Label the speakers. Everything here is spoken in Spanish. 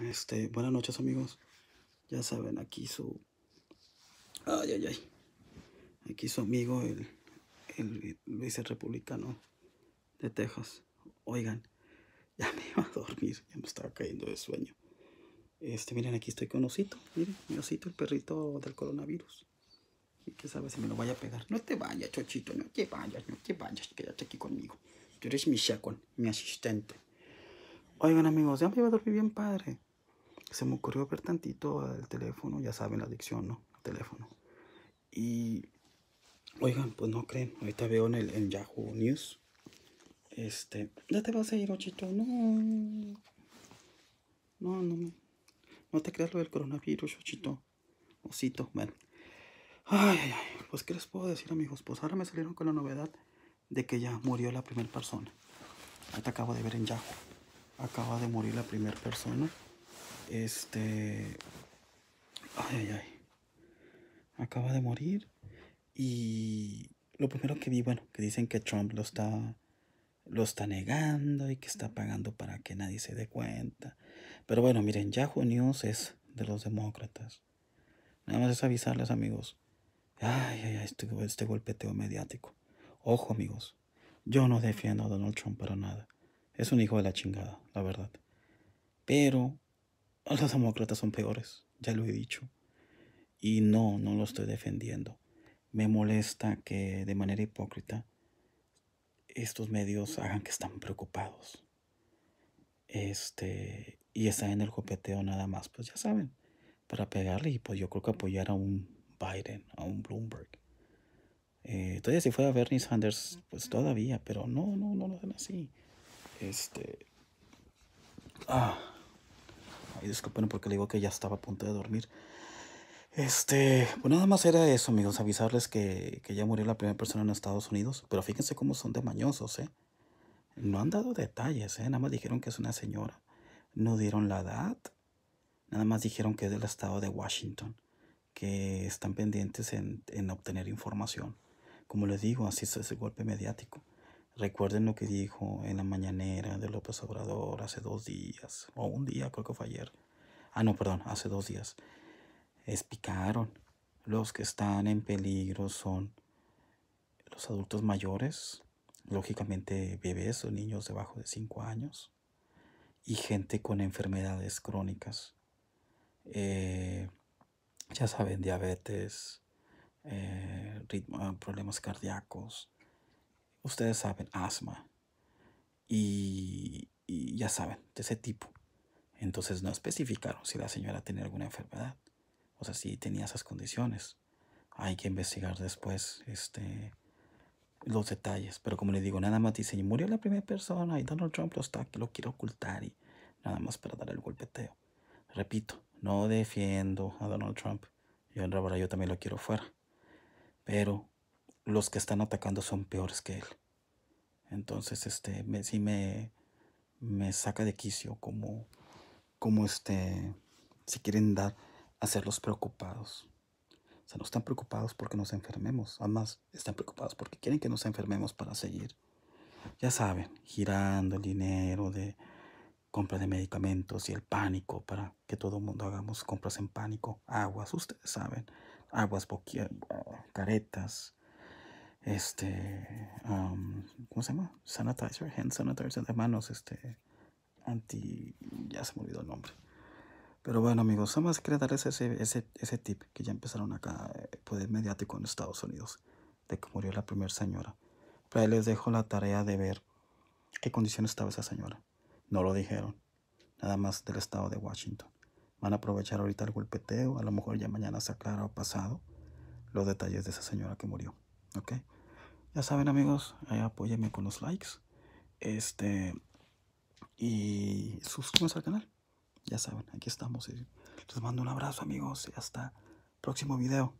Speaker 1: este, buenas noches amigos. Ya saben, aquí su... Ay, ay, ay. Aquí su amigo, el, el republicano de Texas. Oigan, ya me iba a dormir, ya me estaba cayendo de sueño. Este, miren, aquí estoy con Osito, miren, mi Osito, el perrito del coronavirus. Y que sabe si me lo vaya a pegar. No te vayas, chochito, no te vayas, no te vayas, quédate aquí conmigo. Tú eres mi mi asistente. Oigan amigos, ya me iba a dormir bien padre. Se me ocurrió ver tantito el teléfono, ya saben la adicción, ¿no? teléfono. Y, oigan, pues no creen, ahorita veo en Yahoo News. Este, ya te vas a ir, ochito, no. No, no. No te creas lo del coronavirus, ochito. Osito, bueno. Ay, ay, pues qué les puedo decir amigos, pues ahora me salieron con la novedad de que ya murió la primera persona. Ahorita acabo de ver en Yahoo acaba de morir la primera persona. Este. Ay, ay, ay. Acaba de morir. Y lo primero que vi, bueno, que dicen que Trump lo está. Lo está negando y que está pagando para que nadie se dé cuenta. Pero bueno, miren, Yahoo News es de los demócratas. Nada más es avisarles, amigos. Ay, ay, ay, este, este golpeteo mediático. Ojo, amigos. Yo no defiendo a Donald Trump para nada. Es un hijo de la chingada, la verdad. Pero los demócratas son peores, ya lo he dicho. Y no, no lo estoy defendiendo. Me molesta que de manera hipócrita estos medios hagan que están preocupados. Este, y está en el copeteo nada más, pues ya saben, para pegarle y pues yo creo que apoyar a un Biden, a un Bloomberg. Entonces eh, todavía si fuera Bernie Sanders, pues todavía, pero no, no, no lo hacen así. Este. Ah. Ay, disculpen porque le digo que ya estaba a punto de dormir. Este, pues nada más era eso, amigos, avisarles que, ya murió la primera persona en Estados Unidos. Pero fíjense cómo son de mañosos, ¿eh? No han dado detalles, ¿eh? Nada más dijeron que es una señora. No dieron la edad. Nada más dijeron que es del estado de Washington. Que están pendientes en, en obtener información. Como les digo, así es el golpe mediático. Recuerden lo que dijo en la mañanera de López Obrador hace dos días, o un día, creo que fue ayer. Ah, no, perdón, hace dos días. Explicaron, los que están en peligro son los adultos mayores, lógicamente bebés o niños debajo de 5 años, y gente con enfermedades crónicas. Eh, ya saben, diabetes, eh, problemas cardíacos, ustedes saben, asma. Y, ya saben, de ese tipo. Entonces no especificaron si la señora tenía alguna enfermedad. O sea, si tenía esas condiciones. Hay que investigar después este, los detalles. Pero como le digo, nada más y murió la primera persona y Donald Trump lo, está, lo quiere ocultar y nada más para dar el golpeteo. Repito, no defiendo a Donald Trump. Yo en realidad yo también lo quiero fuera. Pero los que están atacando son peores que él. Entonces, este, me, sí me, me saca de quicio como, como este, si quieren dar, hacerlos preocupados. O sea, no están preocupados porque nos enfermemos. Además, están preocupados porque quieren que nos enfermemos para seguir. Ya saben, girando el dinero de compra de medicamentos y el pánico para que todo el mundo hagamos compras en pánico. Aguas, ustedes saben. Aguas, caretas este, ¿cómo se llama? Sanitizer, hand sanitizer de manos, este, anti, ya se me olvidó el nombre. Pero bueno amigos, nada más quería darles ese, ese, tip que ya empezaron acá, eh, poder pues, mediático en Estados Unidos, de que murió la primera señora. Pero les dejo la tarea de ver qué condición estaba esa señora. No lo dijeron, nada más del estado de Washington. Van a aprovechar ahorita el golpeteo, a lo mejor ya mañana se aclara o pasado los detalles de esa señora que murió ok ya saben amigos ahí con los likes este y suscríbanse al canal ya saben aquí estamos les mando un abrazo amigos y hasta próximo video